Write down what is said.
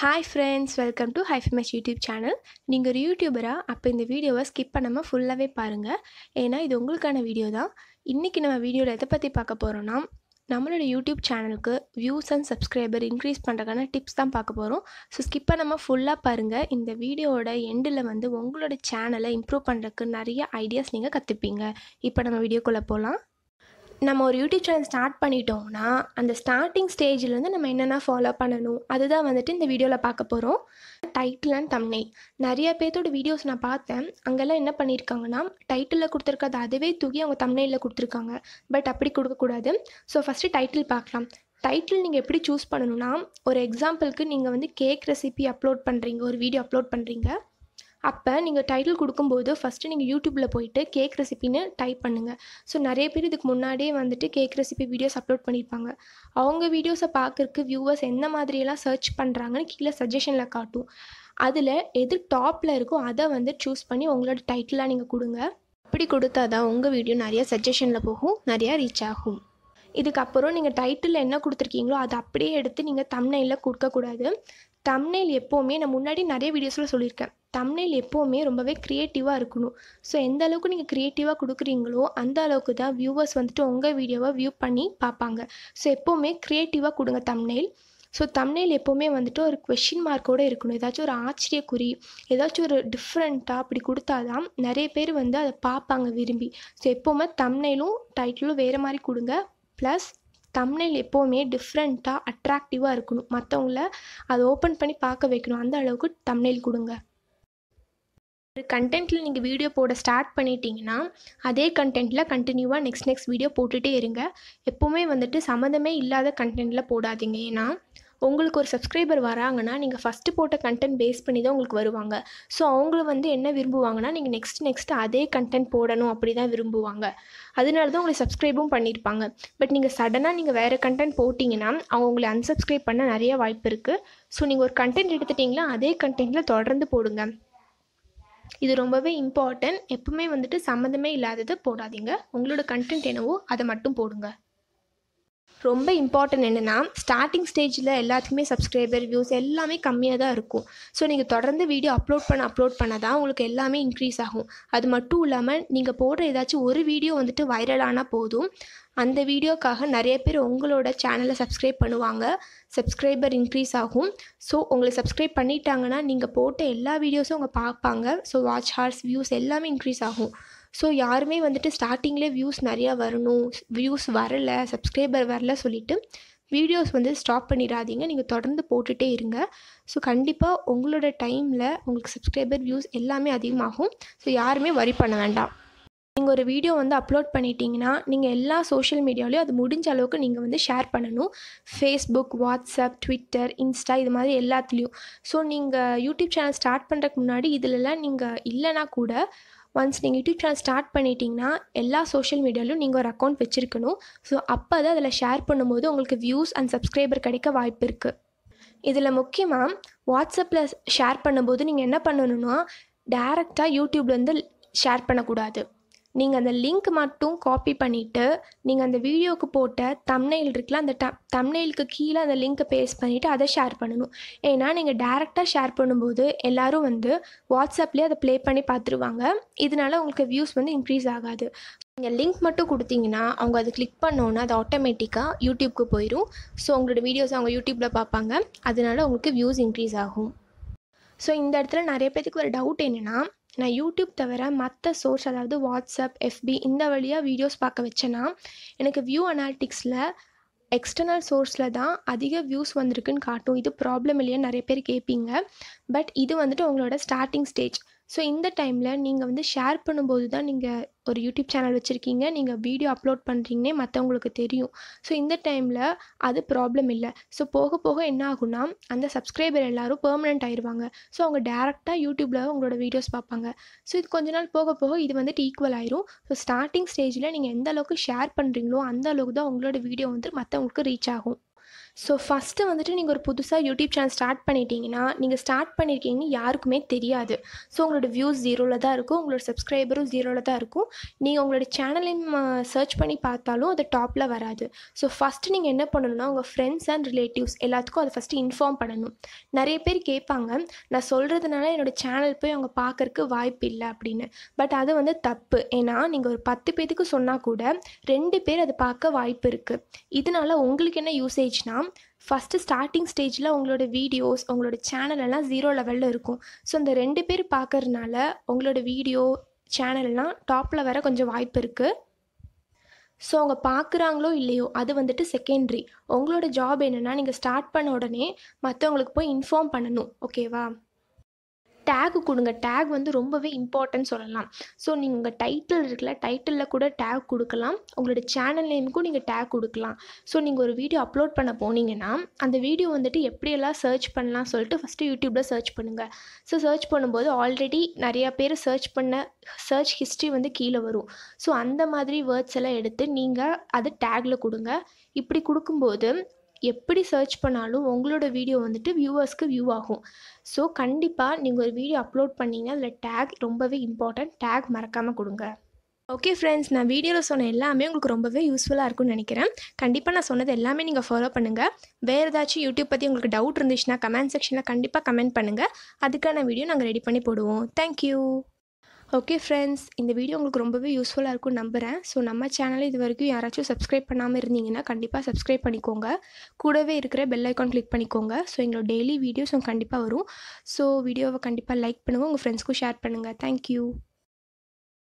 hi friends welcome to ஹைஃபிமேஷ் YouTube channel நீங்கள் ஒரு யூடியூபராக அப்போ இந்த வீடியோவை ஸ்கிப் பண்ணாமல் ஃபுல்லாகவே பாருங்கள் ஏன்னா இது உங்களுக்கான வீடியோ தான் இன்றைக்கி நம்ம வீடியோவில் எதை பற்றி பார்க்க போகிறோன்னா நம்மளோட யூடியூப் சேனலுக்கு வியூஸ் அண்ட் சப்ஸ்கிரைபர் இன்க்ரீஸ் பண்ணுறதுக்கான டிப்ஸ் தான் பார்க்க போகிறோம் ஸோ ஸ்கிப் பண்ணாமல் ஃபுல்லாக பாருங்கள் இந்த வீடியோவோட எண்டில் வந்து உங்களோட சேனலை இம்ப்ரூவ் பண்ணுறதுக்கு நிறைய ஐடியாஸ் நீங்கள் கற்றுப்பீங்க இப்போ நம்ம வீடியோக்குள்ளே போகலாம் நம்ம ஒரு யூடியூப் சேனல் ஸ்டார்ட் பண்ணிட்டோம்னா அந்த ஸ்டார்டிங் ஸ்டேஜ்லேருந்து நம்ம என்னென்ன ஃபாலோ பண்ணணும் அதுதான் வந்துட்டு இந்த வீடியோவில் பார்க்க போகிறோம் டைட்டில் அண்ட் தம்னை நிறைய பேர்த்தோட வீடியோஸ் நான் பார்த்தேன் அங்கெல்லாம் என்ன பண்ணியிருக்காங்கன்னா டைட்டிலில் கொடுத்துருக்கிறது அதுவே தூக்கி அவங்க தம்னையில் கொடுத்துருக்காங்க பட் அப்படி கொடுக்கக்கூடாது ஸோ ஃபஸ்ட்டு டைட்டில் பார்க்கலாம் டைட்டில் நீங்கள் எப்படி சூஸ் பண்ணணும்னா ஒரு எக்ஸாம்பிளுக்கு நீங்கள் வந்து கேக் ரெசிபி அப்லோட் பண்ணுறீங்க ஒரு வீடியோ அப்லோட் பண்ணுறீங்க அப்போ நீங்கள் டைட்டில் கொடுக்கும்போது ஃபஸ்ட்டு நீங்கள் யூடியூப்பில் போயிட்டு கேக் ரெசிபின்னு டைப் பண்ணுங்கள் ஸோ நிறைய பேர் இதுக்கு முன்னாடியே வந்துட்டு கேக் ரெசிபி வீடியோஸ் அப்லோட் பண்ணியிருப்பாங்க அவங்க வீடியோஸை பார்க்குறக்கு வியூவர்ஸ் எந்த மாதிரியெல்லாம் சர்ச் பண்ணுறாங்கன்னு கீழே சஜஷனில் காட்டும் அதில் எது டாப்பில் இருக்கோ அதை வந்து சூஸ் பண்ணி உங்களோட டைட்டிலாக நீங்கள் கொடுங்க அப்படி கொடுத்தா தான் உங்கள் வீடியோ நிறையா சஜஷனில் போகும் நிறையா ரீச் ஆகும் இதுக்கப்புறம் நீங்கள் டைட்டில் என்ன கொடுத்துருக்கீங்களோ அதை அப்படியே எடுத்து நீங்கள் தம்னையில் கொடுக்கக்கூடாது தம்னையில் எப்போவுமே நான் முன்னாடி நிறைய வீடியோஸில் சொல்லியிருக்கேன் தம்னையில் எப்போவுமே ரொம்பவே க்ரியேட்டிவாக இருக்கணும் ஸோ எந்த அளவுக்கு நீங்கள் க்ரியேட்டிவாக கொடுக்குறீங்களோ அந்த அளவுக்கு தான் வியூவர்ஸ் வந்துட்டு உங்கள் வீடியோவை வியூ பண்ணி பார்ப்பாங்க ஸோ எப்போவுமே க்ரியேட்டிவாக கொடுங்க தம்னெயில் ஸோ தமிழில் எப்போவுமே வந்துட்டு ஒரு கொஷின் மார்க்கோடு இருக்கணும் ஏதாச்சும் ஒரு ஆச்சரியக்குறி ஏதாச்சும் ஒரு டிஃப்ரெண்ட்டாக அப்படி கொடுத்தா தான் நிறைய பேர் வந்து அதை பார்ப்பாங்க விரும்பி ஸோ எப்போவுமே தமிழிலும் டைட்டிலும் வேறு மாதிரி கொடுங்க ப்ளஸ் தமிழில் எப்போவுமே டிஃப்ரெண்ட்டாக அட்ராக்டிவாக இருக்கணும் மற்றவங்கள அதை ஓப்பன் பண்ணி பார்க்க வைக்கணும் அந்த அளவுக்கு தமிழில் கொடுங்க ஒரு கண்டென்ட்டில் நீங்கள் வீடியோ போட ஸ்டார்ட் பண்ணிட்டீங்கன்னா அதே கண்டென்ட்டில் கண்டினியூவாக நெக்ஸ்ட் நெக்ஸ்ட் வீடியோ போட்டுகிட்டே இருங்க எப்போவுமே வந்துட்டு சம்மந்தமே இல்லாத கண்டென்ட்டில் போடாதீங்க ஏன்னா உங்களுக்கு ஒரு சப்ஸ்கிரைபர் வராங்கன்னா நீங்கள் ஃபஸ்ட்டு போட்ட கண்டென்ட் பேஸ் பண்ணி தான் உங்களுக்கு வருவாங்க ஸோ அவங்கள வந்து என்ன விரும்புவாங்கன்னா நீங்கள் நெக்ஸ்ட் நெக்ஸ்ட் அதே கண்டென்ட் போடணும் அப்படி தான் விரும்புவாங்க அதனால தான் உங்களை சப்ஸ்கிரைபும் பண்ணியிருப்பாங்க பட் நீங்கள் சடனாக நீங்கள் வேறு கண்டென்ட் போட்டிங்கன்னா அவங்க உங்களை அன்சப்ஸ்கிரைப் பண்ண நிறைய வாய்ப்பு இருக்குது ஸோ நீங்கள் ஒரு கண்டென்ட் எடுத்துட்டிங்களா அதே கண்டென்ட்டில் தொடர்ந்து போடுங்க இது ரொம்பவே இம்பார்ட்டன்ட் எப்பவுமே வந்துட்டு சம்மந்தமே இல்லாதது போடாதீங்க உங்களோட கண்டென்ட் என்னவோ அதை மட்டும் போடுங்க ரொம்ப இம்பார்ட்டன்ட் என்னென்னா ஸ்டார்டிங் ஸ்டேஜில் எல்லாத்துக்குமே சப்ஸ்கிரைபர் வியூஸ் எல்லாமே கம்மியாக தான் இருக்கும் ஸோ நீங்கள் தொடர்ந்து வீடியோ அப்லோட் பண்ண அப்லோட் பண்ண தான் உங்களுக்கு எல்லாமே இன்க்ரீஸ் ஆகும் அது மட்டும் இல்லாமல் நீங்கள் போடுற ஏதாச்சும் ஒரு வீடியோ வந்துட்டு வைரல் ஆனால் போதும் அந்த வீடியோக்காக நிறைய பேர் உங்களோட சேனலை சப்ஸ்கிரைப் பண்ணுவாங்க சப்ஸ்கிரைபர் இன்க்ரீஸ் ஆகும் ஸோ உங்களை சப்ஸ்கிரைப் பண்ணிட்டாங்கன்னா நீங்கள் போட்ட எல்லா வீடியோஸும் அவங்க பார்ப்பாங்க ஸோ வாட்ச் ஹார்ஸ் வியூஸ் எல்லாமே இன்க்ரீஸ் ஆகும் ஸோ யாருமே வந்துட்டு ஸ்டார்டிங்லேயே வியூஸ் நிறையா வரணும் வியூஸ் வரலை சப்ஸ்கிரைபர் வரல சொல்லிவிட்டு வீடியோஸ் வந்து ஸ்டாப் பண்ணிடாதீங்க நீங்கள் தொடர்ந்து போட்டுகிட்டே இருங்க ஸோ கண்டிப்பாக உங்களோட டைமில் உங்களுக்கு சப்ஸ்கிரைபர் வியூஸ் எல்லாமே அதிகமாகும் ஸோ யாருமே வரி பண்ண வேண்டாம் நீங்கள் ஒரு வீடியோ வந்து அப்லோட் பண்ணிட்டீங்கன்னா நீங்கள் எல்லா சோஷியல் மீடியாவிலையும் அது முடிஞ்ச அளவுக்கு நீங்கள் வந்து ஷேர் பண்ணணும் ஃபேஸ்புக் வாட்ஸ்அப் ட்விட்டர் இன்ஸ்டா இது மாதிரி எல்லாத்துலேயும் ஸோ நீங்கள் யூடியூப் சேனல் ஸ்டார்ட் பண்ணுறதுக்கு முன்னாடி இதிலெல்லாம் நீங்கள் இல்லைனா கூட ஒன்ஸ் நீங்கள் யூடியூப் சேனல் ஸ்டார்ட் பண்ணிட்டீங்கன்னா எல்லா சோஷியல் மீடியாவிலும் நீங்கள் ஒரு அக்கௌண்ட் வச்சுருக்கணும் ஸோ அப்போ தான் அதில் ஷேர் பண்ணும்போது உங்களுக்கு வியூஸ் அண்ட் சப்ஸ்கிரைபர் கிடைக்க வாய்ப்பு இருக்குது இதில் முக்கியமாக வாட்ஸ்அப்பில் ஷேர் பண்ணும்போது நீங்கள் என்ன பண்ணணும்னா டேரெக்டாக யூடியூப்லேருந்து ஷேர் பண்ணக்கூடாது நீங்கள் அந்த லிங்க் மட்டும் காப்பி பண்ணிவிட்டு நீங்கள் அந்த வீடியோவுக்கு போட்ட தம்னெயில் இருக்குல்ல அந்த ட தம்னெயிலுக்கு கீழே அந்த லிங்க்கை பேஸ்ட் பண்ணிவிட்டு அதை ஷேர் பண்ணணும் ஏன்னா நீங்கள் டேரெக்டாக ஷேர் பண்ணும்போது எல்லோரும் வந்து வாட்ஸ்அப்லேயே அதை ப்ளே பண்ணி பார்த்துருவாங்க இதனால் உங்களுக்கு வியூஸ் வந்து இன்க்ரீஸ் ஆகாது நீங்கள் லிங்க் மட்டும் கொடுத்தீங்கன்னா அவங்க அதை கிளிக் பண்ணோன்னா அது ஆட்டோமேட்டிக்காக யூடியூப்க்கு போயிடும் ஸோ உங்களோட வீடியோஸ் அவங்க யூடியூப்பில் பார்ப்பாங்க அதனால உங்களுக்கு வியூஸ் இன்க்ரீஸ் ஆகும் ஸோ இந்த இடத்துல நிறைய பேத்துக்கு ஒரு டவுட் என்னென்னா நான் யூடியூப் தவிர மற்ற சோர்ஸ் அதாவது வாட்ஸ்அப் எஃபி இந்த வழியாக வீடியோஸ் பார்க்க வச்சேன்னா எனக்கு வியூ அனாலிட்டிக்ஸில் எக்ஸ்டர்னல் சோர்ஸில் தான் அதிக வியூஸ் வந்திருக்குன்னு காட்டும் இது ப்ராப்ளம் இல்லையான்னு நிறைய பேர் கேட்பீங்க பட் இது வந்துட்டு உங்களோட ஸ்டார்டிங் ஸ்டேஜ் ஸோ இந்த டைமில் நீங்கள் வந்து ஷேர் பண்ணும்போது தான் நீங்கள் ஒரு யூடியூப் சேனல் வச்சுருக்கீங்க நீங்கள் வீடியோ அப்லோட் பண்ணுறீங்கன்னே மற்றவங்களுக்கு தெரியும் ஸோ இந்த டைமில் அது ப்ராப்ளம் இல்லை ஸோ போக போக என்ன ஆகும்னா அந்த சப்ஸ்கிரைபர் எல்லோரும் பெர்மனெண்ட் ஆயிடுவாங்க ஸோ அவங்க டேரெக்டாக யூடியூப்பில் உங்களோட வீடியோஸ் பார்ப்பாங்க ஸோ இது கொஞ்ச நாள் போக போக இது வந்துட்டு ஈக்குவல் ஆயிரும் ஸோ ஸ்டார்டிங் ஸ்டேஜில் நீங்கள் எந்த அளவுக்கு ஷேர் பண்ணுறீங்களோ அந்த அளவுக்கு தான் உங்களோட வீடியோ வந்து மற்றவங்களுக்கு ரீச் ஆகும் ஸோ ஃபஸ்ட்டு வந்துட்டு நீங்கள் ஒரு புதுசாக யூடியூப் சேனல் ஸ்டார்ட் பண்ணிட்டீங்கன்னா நீங்கள் ஸ்டார்ட் பண்ணியிருக்கீங்கன்னு யாருக்குமே தெரியாது ஸோ உங்களோட வியூஸ் ஜீரோவில் தான் இருக்கும் உங்களோட சப்ஸ்கிரைபரும் ஜீரோவில் தான் இருக்கும் நீங்கள் உங்களோட சேனலையும் சர்ச் பண்ணி பார்த்தாலும் அது டாப்பில் வராது ஸோ ஃபஸ்ட்டு நீங்கள் என்ன பண்ணணும்னா உங்கள் ஃப்ரெண்ட்ஸ் அண்ட் ரிலேட்டிவ்ஸ் எல்லாத்துக்கும் அதை ஃபஸ்ட்டு இன்ஃபார்ம் பண்ணணும் நிறைய பேர் கேட்பாங்க நான் சொல்கிறதுனால என்னோடய சேனல் போய் அவங்க பார்க்கறக்கு வாய்ப்பு இல்லை அப்படின்னு பட் அது வந்து தப்பு ஏன்னா நீங்கள் ஒரு பத்து பேத்துக்கு சொன்னால் கூட ரெண்டு பேர் அதை பார்க்க வாய்ப்பு இருக்குது இதனால் உங்களுக்கு என்ன யூசேஜ்னால் பண்ணலாம் ஃபஸ்ட்டு ஸ்டார்டிங் ஸ்டேஜில் உங்களோட வீடியோஸ் உங்களோட சேனல் எல்லாம் ஜீரோ லெவலில் இருக்கும் ஸோ இந்த ரெண்டு பேர் பார்க்கறதுனால உங்களோட வீடியோ சேனல்லாம் டாப்பில் வர கொஞ்சம் வாய்ப்பு இருக்குது ஸோ அவங்க பார்க்குறாங்களோ இல்லையோ அது வந்துட்டு செகண்ட்ரி உங்களோட ஜாப் என்னென்னா நீங்கள் ஸ்டார்ட் பண்ண உடனே மற்றவங்களுக்கு போய் இன்ஃபார்ம் பண்ணணும் ஓகேவா டேக் கொடுங்க டேக் வந்து ரொம்பவே இம்பார்ட்டன்ட் சொல்லலாம் ஸோ நீங்கள் உங்கள் டைட்டில் இருக்கல டைட்டிலில் கூட டேக் கொடுக்கலாம் உங்களோட சேனல் நேமுக்கும் நீங்கள் டேக் கொடுக்கலாம் ஸோ நீங்கள் ஒரு வீடியோ அப்லோட் பண்ண போனீங்கன்னா அந்த வீடியோ வந்துட்டு எப்படியெல்லாம் சர்ச் பண்ணலாம் சொல்லிட்டு ஃபஸ்ட்டு யூடியூப்பில் சர்ச் பண்ணுங்கள் ஸோ சர்ச் பண்ணும்போது ஆல்ரெடி நிறையா பேர் சர்ச் பண்ண சர்ச் ஹிஸ்ட்ரி வந்து கீழே வரும் ஸோ அந்த மாதிரி வேர்ட்ஸ் எல்லாம் எடுத்து நீங்கள் அதை டேக்கில் கொடுங்க இப்படி கொடுக்கும்போது எப்படி சர்ச் பண்ணாலும் உங்களோட வீடியோ வந்துட்டு வியூவர்ஸ்க்கு வியூ ஆகும் ஸோ கண்டிப்பாக நீங்கள் ஒரு வீடியோ அப்லோட் பண்ணிங்கன்னா அதில் டேக் ரொம்பவே இம்பார்ட்டன்ட் டேக் மறக்காமல் கொடுங்க ஓகே ஃப்ரெண்ட்ஸ் நான் வீடியோவில் சொன்ன எல்லாமே உங்களுக்கு ரொம்பவே யூஸ்ஃபுல்லாக இருக்கும்னு நினைக்கிறேன் கண்டிப்பாக நான் சொன்னது எல்லாமே நீங்கள் ஃபாலோ பண்ணுங்கள் வேறு ஏதாச்சும் யூடியூப் பற்றி உங்களுக்கு டவுட் இருந்துச்சுன்னா கமெண்ட் செக்ஷனில் கண்டிப்பாக கமெண்ட் பண்ணுங்கள் அதுக்கான வீடியோ நாங்கள் ரெடி பண்ணி போடுவோம் தேங்க்யூ ஓகே ஃப்ரெண்ட்ஸ் இந்த வீடியோ உங்களுக்கு ரொம்பவே யூஸ்ஃபுல்லாக இருக்கும் நம்புகிறேன் ஸோ நம்ம சேனலை இது வரைக்கும் யாராச்சும் சப்ஸ்கிரைப் பண்ணாமல் இருந்தீங்கன்னா கண்டிப்பாக சப்ஸ்கிரைப் பண்ணிக்கோங்க கூடவே இருக்கிற பெல் ஐக்கான் கிளிக் பண்ணிக்கோங்க ஸோ எங்களோட டெய்லி வீடியோஸ் கண்டிப்பாக வரும் ஸோ வீடியோவை கண்டிப்பாக லைக் பண்ணுங்கள் உங்கள் ஃப்ரெண்ட்ஸ்க்கும் ஷேர் பண்ணுங்கள் தேங்க்யூ